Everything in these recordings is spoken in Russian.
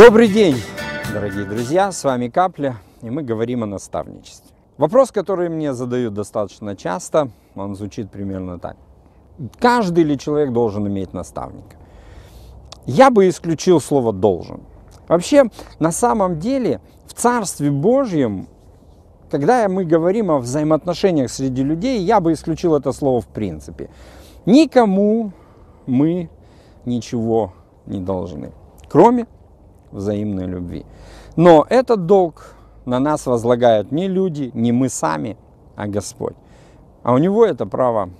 Добрый день, дорогие друзья! С вами Капля, и мы говорим о наставничестве. Вопрос, который мне задают достаточно часто, он звучит примерно так. Каждый ли человек должен иметь наставника? Я бы исключил слово «должен». Вообще, на самом деле, в Царстве Божьем, когда мы говорим о взаимоотношениях среди людей, я бы исключил это слово в принципе. Никому мы ничего не должны, кроме взаимной любви. Но этот долг на нас возлагают не люди, не мы сами, а Господь. А у него это право,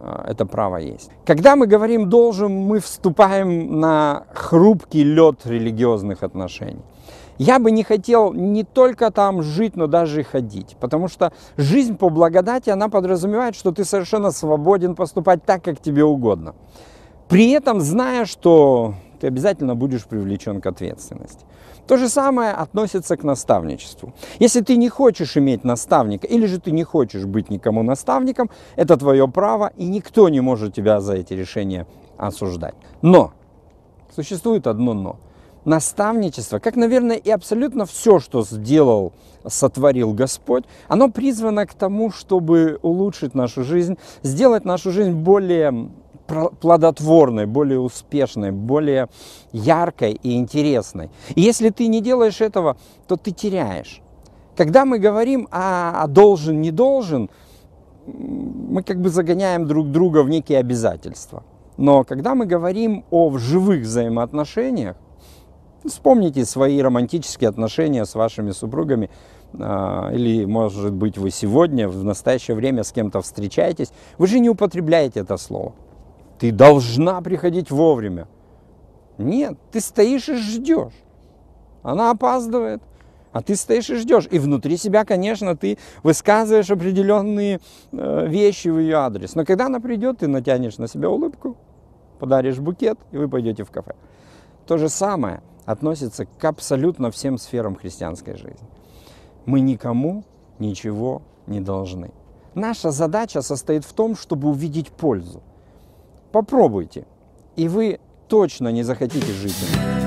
э, это право есть. Когда мы говорим «должен», мы вступаем на хрупкий лед религиозных отношений. Я бы не хотел не только там жить, но даже и ходить. Потому что жизнь по благодати, она подразумевает, что ты совершенно свободен поступать так, как тебе угодно. При этом зная, что ты обязательно будешь привлечен к ответственности. То же самое относится к наставничеству. Если ты не хочешь иметь наставника, или же ты не хочешь быть никому наставником, это твое право, и никто не может тебя за эти решения осуждать. Но существует одно но. Наставничество, как, наверное, и абсолютно все, что сделал, сотворил Господь, оно призвано к тому, чтобы улучшить нашу жизнь, сделать нашу жизнь более плодотворной, более успешной, более яркой и интересной. И если ты не делаешь этого, то ты теряешь. Когда мы говорим о «А, а должен, не должен, мы как бы загоняем друг друга в некие обязательства. Но когда мы говорим о живых взаимоотношениях, вспомните свои романтические отношения с вашими супругами, а, или, может быть, вы сегодня, в настоящее время с кем-то встречаетесь, вы же не употребляете это слово. Ты должна приходить вовремя. Нет, ты стоишь и ждешь. Она опаздывает, а ты стоишь и ждешь. И внутри себя, конечно, ты высказываешь определенные э, вещи в ее адрес. Но когда она придет, ты натянешь на себя улыбку, подаришь букет, и вы пойдете в кафе. То же самое относится к абсолютно всем сферам христианской жизни. Мы никому ничего не должны. Наша задача состоит в том, чтобы увидеть пользу. Попробуйте, и вы точно не захотите жить.